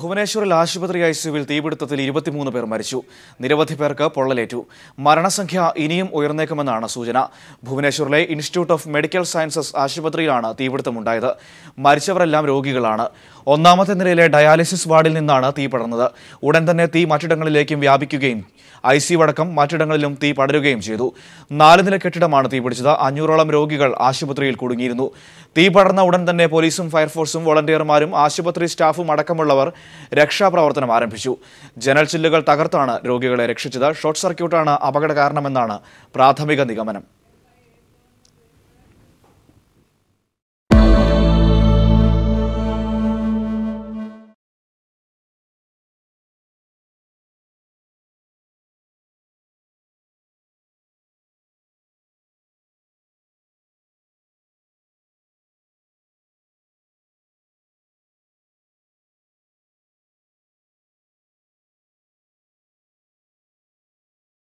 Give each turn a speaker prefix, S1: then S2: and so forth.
S1: ഭുവനേശ്വറിൽ ആശുപത്രി സിയുവിൽ തീപിടുത്തത്തിൽ ഇരുപത്തിമൂന്ന് പേർ മരിച്ചു നിരവധി പേർക്ക് പൊള്ളലേറ്റു മരണസംഖ്യ ഇനിയും ഉയർന്നേക്കുമെന്നാണ് സൂചന ഭുവനേശ്വറിലെ ഇൻസ്റ്റിറ്റ്യൂട്ട് ഓഫ് മെഡിക്കൽ സയൻസസ് ആശുപത്രിയിലാണ് തീപിടുത്തമുണ്ടായത് മരിച്ചവരെല്ലാം രോഗികളാണ് ഒന്നാമത്തെ നിലയിലെ ഡയാലിസിസ് വാർഡിൽ നിന്നാണ് തീ പടർന്നത് ഉടൻ തന്നെ തീ മറ്റിടങ്ങളിലേക്കും വ്യാപിക്കുകയും ഐ സി അടക്കം മറ്റിടങ്ങളിലും തീ പടരുകയും ചെയ്തു നാല് നില കെട്ടിടമാണ് തീപിടിച്ചത് അഞ്ഞൂറോളം രോഗികൾ ആശുപത്രിയിൽ കുടുങ്ങിയിരുന്നു തീ പടർന്ന ഉടൻ തന്നെ പോലീസും ഫയർഫോഴ്സും വോളണ്ടിയർമാരും ആശുപത്രി സ്റ്റാഫും അടക്കമുള്ളവർ രക്ഷാപ്രവർത്തനം ആരംഭിച്ചു ജനൽ ചില്ലുകൾ തകർത്താണ് രോഗികളെ രക്ഷിച്ചത് ഷോർട്ട് സർക്യൂട്ടാണ് അപകട കാരണമെന്നാണ് പ്രാഥമിക നിഗമനം